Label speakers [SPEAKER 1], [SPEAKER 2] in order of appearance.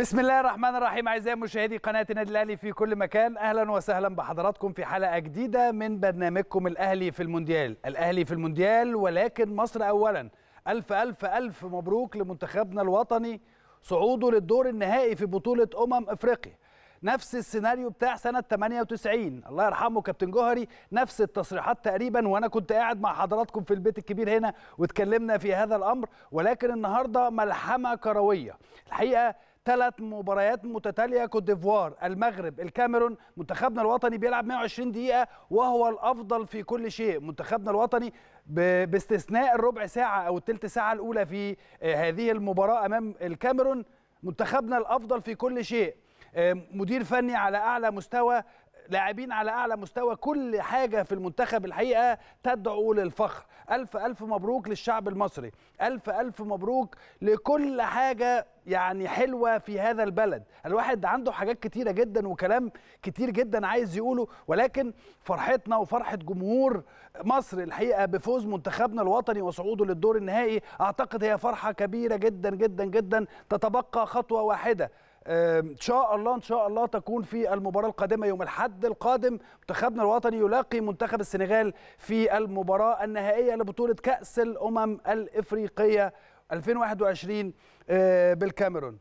[SPEAKER 1] بسم الله الرحمن الرحيم اعزائي مشاهدي قناه النادي الاهلي في كل مكان اهلا وسهلا بحضراتكم في حلقه جديده من برنامجكم الاهلي في المونديال الاهلي في المونديال ولكن مصر اولا الف الف الف مبروك لمنتخبنا الوطني صعوده للدور النهائي في بطوله امم افريقيا نفس السيناريو بتاع سنة 98 الله يرحمه كابتن جوهري نفس التصريحات تقريبا وأنا كنت قاعد مع حضراتكم في البيت الكبير هنا واتكلمنا في هذا الأمر ولكن النهاردة ملحمة كروية الحقيقة ثلاث مباريات متتاليه كوت ديفوار المغرب الكاميرون منتخبنا الوطني بيلعب 120 دقيقه وهو الافضل في كل شيء منتخبنا الوطني باستثناء الربع ساعه او الثلث ساعه الاولى في آه، هذه المباراه امام الكاميرون منتخبنا الافضل في كل شيء آه، مدير فني على اعلى مستوى لاعبين على اعلى مستوى كل حاجه في المنتخب الحقيقه تدعو للفخر الف الف مبروك للشعب المصري الف الف مبروك لكل حاجه يعني حلوه في هذا البلد الواحد عنده حاجات كتيره جدا وكلام كتير جدا عايز يقوله ولكن فرحتنا وفرحه جمهور مصر الحقيقه بفوز منتخبنا الوطني وصعوده للدور النهائي اعتقد هي فرحه كبيره جدا جدا جدا تتبقى خطوه واحده ان شاء الله ان شاء الله تكون في المباراه القادمه يوم الاحد القادم منتخبنا الوطني يلاقي منتخب السنغال في المباراه النهائيه لبطوله كاس الامم الافريقيه 2021 آه، بالكاميرون